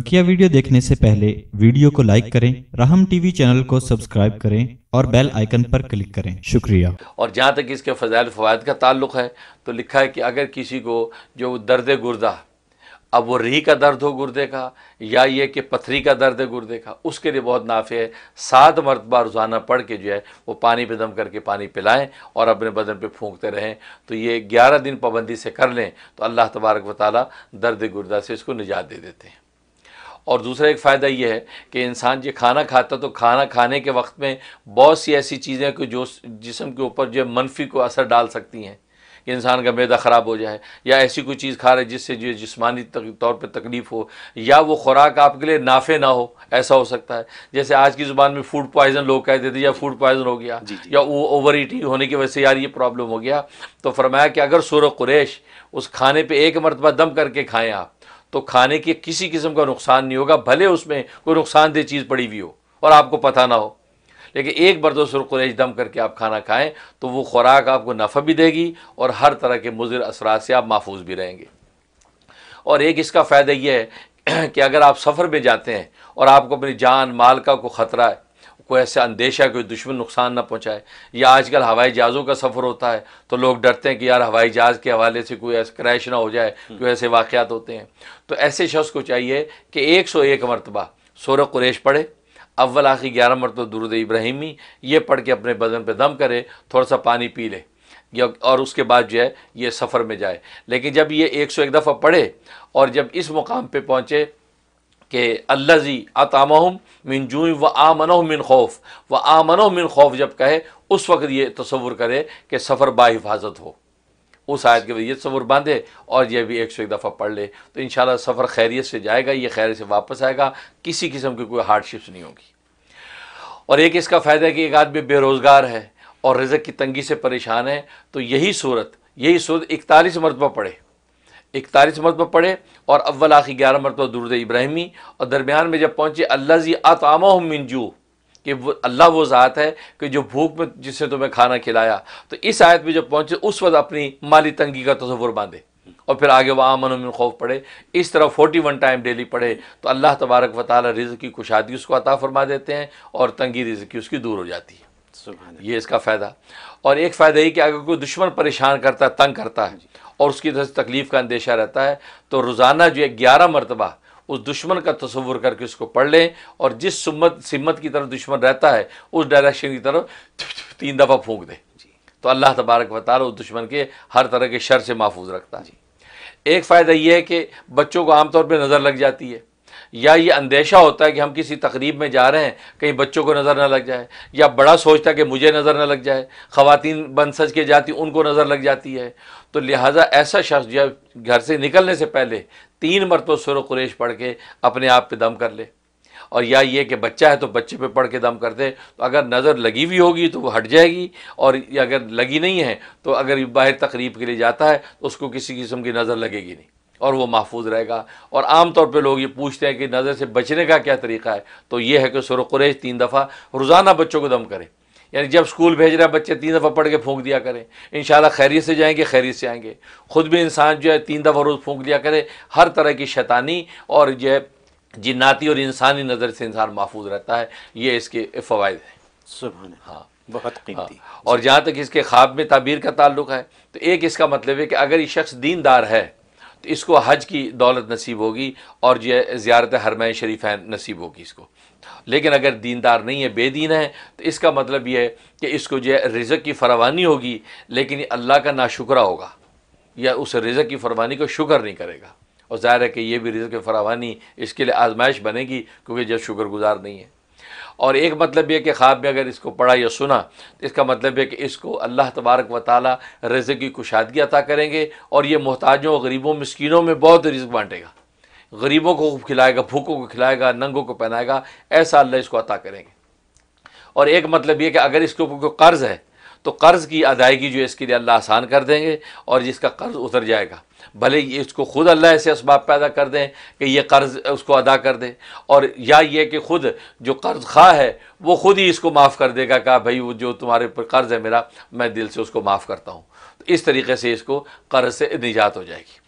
बकिया वीडियो देखने से पहले वीडियो को लाइक करें रहम टीवी चैनल को सब्सक्राइब करें और बेल आइकन पर क्लिक करें शुक्रिया और जहाँ तक इसके फजायल फ़वाद का ताल्लुक है तो लिखा है कि अगर किसी को जो दर्द गुर्दा अब वो रही का दर्द हो गुर्दे का या ये कि पथरी का दर्द है गुर्दे का उसके लिए बहुत नाफे है सात मरतबा रोज़ाना पढ़ के जो है वो पानी पे दम करके पानी पिलाएं और अपने बदन पे फूंकते रहें तो ये ग्यारह दिन पाबंदी से कर लें तो अल्लाह तबारक वाली दर्द गुर्दा से इसको निजात दे देते हैं और दूसरा एक फ़ायदा ये है कि इंसान जो खाना खाता तो खाना खाने के वक्त में बहुत सी ऐसी चीज़ें कि जो जिसम के ऊपर जो मनफी को असर डाल सकती हैं कि इंसान का मैदा ख़राब हो जाए या ऐसी कोई चीज़ खा रहे जिससे जो जिसमानी तौर पर तकलीफ़ हो या वो खुराक आपके लिए नाफे ना हो ऐसा हो सकता है जैसे आज की ज़ुबान में फूड पॉइजन लोग कहते थे या फूड पॉइजन हो गया जी जी। या वो ओवर ईटिंग होने की वजह से यार ये प्रॉब्लम हो गया तो फरमाया कि अगर सुर कुरेश उस खाने पर एक मरतबा दम करके खाएँ आप तो खाने के किसी किस्म का नुकसान नहीं होगा भले उसमें कोई नुकसानदेह चीज़ पड़ी हुई हो और आपको पता ना हो लेकिन एक बरदो तो कुरेज दम करके आप खाना खाएं तो वो खुराक आपको नफ़ा भी देगी और हर तरह के मुजर असरा से आप महफूज भी रहेंगे और एक इसका फ़ायदा यह है कि अगर आप सफ़र में जाते हैं और आपको अपनी जान माल का को ख़तरा है कोई ऐसा अंदेशा कोई दुश्मन नुकसान ना पहुंचाए या आजकल हवाई जहाज़ों का सफ़र होता है तो लोग डरते हैं कि यार हवाई जहाज़ के हवाले से कोई ऐसा क्रैश ना हो जाए हम्म। कोई ऐसे वाक़ात होते हैं तो ऐसे शख्स को चाहिए कि एक सौ एक मरतबा सोर कुरेश पढ़े अव्वल आखिर ग्यारह मरतबा दुरुद इब्राहिमी ये पढ़ के अपने बदन पर दम करे थोड़ा सा पानी पी ले या और उसके बाद जो है ये सफ़र में जाए लेकिन जब ये एक सौ एक दफ़ा पढ़े और जब इस मुकाम पर पहुँचे कि अल्लाजी अतामहम मिन जू व आमन मिन खौफ व आमन मिन खौफ जब कहे उस वक्त ये तस्वुर करे कि सफ़र बाहिफाजत हो उस आयत के बाद ये तस्वुर बांधे और यह भी एक सौ एक दफ़ा पढ़ ले तो इन सफ़र खैरियत से जाएगा ये खैरियत से वापस आएगा किसी किस्म की कोई हार्डशिप्स नहीं होगी और एक इसका फ़ायदा है कि एक आदमी बेरोज़गार है और रज़क की तंगी से परेशान है तो यही सूरत यही सूरत इकतालीस मरतबा पढ़े इकतालीस मरतबा पढ़े और अव्वल आखिर ग्यारह मरतबा दुरुद इब्राहिमी और दरमियान में जब पहुँचे अल्लाह जी आतामा मिनजू कि वो अल्लाह वो ज़ात है कि जो भूख में जिससे तुम्हें खाना खिलाया तो इस आयत में जब पहुँचे उस वक्त अपनी माली तंगी का तस्वुर बांधे और फिर आगे वह आमन उमिन खौफ पढ़े इस तरह फोटी वन टाइम डेली पढ़े तो अल्लाह तबारक वाली रिज़ की कुशादगी उसको अता फरमा देते हैं और तंगी रिज़ की उसकी दूर हो जाती है ये इसका फ़ायदा और एक फ़ायदा ये कि अगर कोई दुश्मन परेशान करता है तंग करता है और उसकी तरह से तकलीफ़ का अंदेशा रहता है तो रोज़ाना जो है ग्यारह मरतबा उस दुश्मन का तस्वुर करके उसको पढ़ लें और जिस सम्मत सिमत की तरफ दुश्मन रहता है उस डायरेक्शन की तरफ तीन दफ़ा फूंक दें तो अल्लाह तबारक बता रहा उस दुश्मन के हर तरह के शर से महफूज रखता है एक फ़ायदा यह है कि बच्चों को आमतौर पर नज़र लग जाती है या ये अंदेशा होता है कि हम किसी तकरीब में जा रहे हैं कहीं बच्चों को नज़र ना लग जाए या बड़ा सोचता है कि मुझे नज़र ना लग जाए खुतिन बन सज के जाती उनको नज़र लग जाती है तो लिहाजा ऐसा शख्स जब घर से निकलने से पहले तीन मरतब सुर कुरेश पढ़ के अपने आप पर दम कर ले और या ये कि बच्चा है तो बच्चे पे पढ़ के दम कर दे तो अगर नज़र लगी हुई होगी तो वो हट जाएगी और अगर लगी नहीं है तो अगर बाहर तकरीब के लिए जाता है तो उसको किसी किस्म की नज़र लगेगी नहीं और वो महफूज रहेगा और आम तौर पे लोग ये पूछते हैं कि नज़र से बचने का क्या तरीका है तो ये है कि सुर कुरेश तीन दफ़ा रोज़ाना बच्चों को दम करें यानी जब स्कूल भेज रहे हैं बच्चे तीन दफ़ा पढ़ के फूँक दिया करें इन खैरी से जाएंगे खैरी से आएंगे ख़ुद भी इंसान जो है तीन दफ़ा रोज़ फूँक दिया करे हर तरह की शैतानी और जो है जिन्नाती और इंसानी नज़र से इंसान महफूज रहता है ये इसके फ़वाद हैं सुबह हाँ बहुत हाँ। और जहाँ तक इसके ख्वाब में ताबीर का ताल्लुक है तो एक इसका मतलब है कि अगर ये शख्स दीनदार है तो इसको हज की दौलत नसीब होगी और ये ज़्यारत शरीफ है नसीब होगी इसको लेकिन अगर दीनदार नहीं है बेदीन है तो इसका मतलब ये है कि इसको जो है रिज़क की फरावानी होगी लेकिन अल्लाह का नाशुकरा होगा या उस रिज़क की फरवानी को शुक्र नहीं करेगा और ज़ाहिर है कि ये भी रिज़क की फरावानी इसके लिए आजमाइश बनेगी क्योंकि जब शुक्रगुजार नहीं है और एक मतलब यह कि ख्वाब में अगर इसको पढ़ा या सुना तो इसका मतलब है कि इसको अल्लाह तबारक व ताली रज़ की कुशादगी अता करेंगे और ये मोहताजों गरीबों मस्किनों में बहुत रिज्क बांटेगा गरीबों को खिलाएगा भूखों को खिलाएगा नंगों को पहनाएगा ऐसा अल्लाह इसको अता करेंगे और एक मतलब ये कि अगर इसके ऊपर कोई कर्ज़ है तो कर्ज़ की अदायगी जो इसके लिए अल्लाह आसान कर देंगे और जिसका कर्ज़ उतर जाएगा भले ये इसको ख़ुद अल्लाह ऐसे इसबाब पैदा कर दें कि ये कर्ज़ उसको अदा कर दे और या ये कि ख़ुद जो कर्ज़ खा है वो ख़ुद ही इसको माफ़ कर देगा कहा भाई वो जो तुम्हारे ऊपर कर्ज़ है मेरा मैं दिल से उसको माफ़ करता हूँ तो इस तरीके से इसको कर्ज़ से निजात हो जाएगी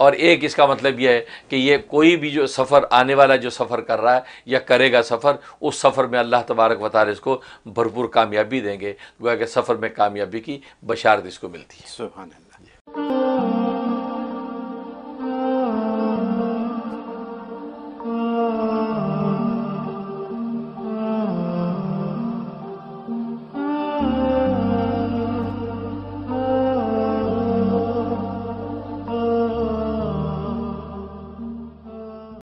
और एक इसका मतलब यह है कि ये कोई भी जो सफ़र आने वाला जो सफ़र कर रहा है या करेगा सफ़र उस सफ़र में अल्लाह तबारक वाले इसको भरपूर कामयाबी देंगे गोया सफ़र में कामयाबी की बशारत इसको मिलती है सुबह